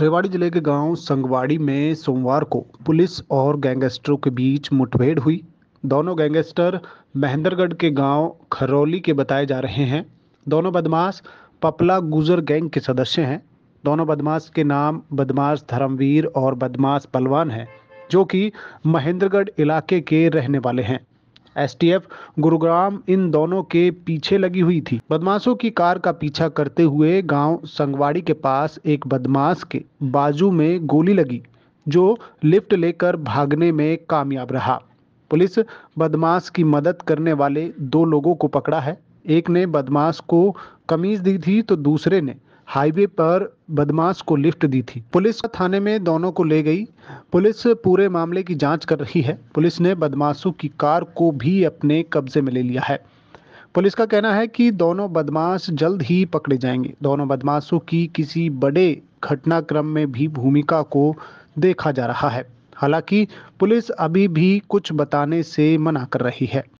रेवाड़ी जिले के गांव संगवाड़ी में सोमवार को पुलिस और गैंगस्टरों के बीच मुठभेड़ हुई दोनों गैंगस्टर महेंद्रगढ़ के गांव खरौली के बताए जा रहे हैं दोनों बदमाश पपला गुजर गैंग के सदस्य हैं दोनों बदमाश के नाम बदमाश धर्मवीर और बदमाश पलवान हैं जो कि महेंद्रगढ़ इलाके के रहने वाले हैं एसटीएफ गुरुग्राम इन दोनों के पीछे लगी हुई थी बदमाशों की कार का पीछा करते हुए गांव संगवाड़ी के पास एक बदमाश के बाजू में गोली लगी जो लिफ्ट लेकर भागने में कामयाब रहा पुलिस बदमाश की मदद करने वाले दो लोगों को पकड़ा है एक ने बदमाश को कमीज दी थी तो दूसरे ने हाईवे पर बदमाश को लिफ्ट दी थी पुलिस थाने में दोनों को ले गई पुलिस पूरे मामले की जांच कर रही है पुलिस ने बदमाशों की कार को भी अपने कब्जे में ले लिया है पुलिस का कहना है कि दोनों बदमाश जल्द ही पकड़े जाएंगे दोनों बदमाशों की किसी बड़े घटनाक्रम में भी भूमिका को देखा जा रहा है हालांकि पुलिस अभी भी कुछ बताने से मना कर रही है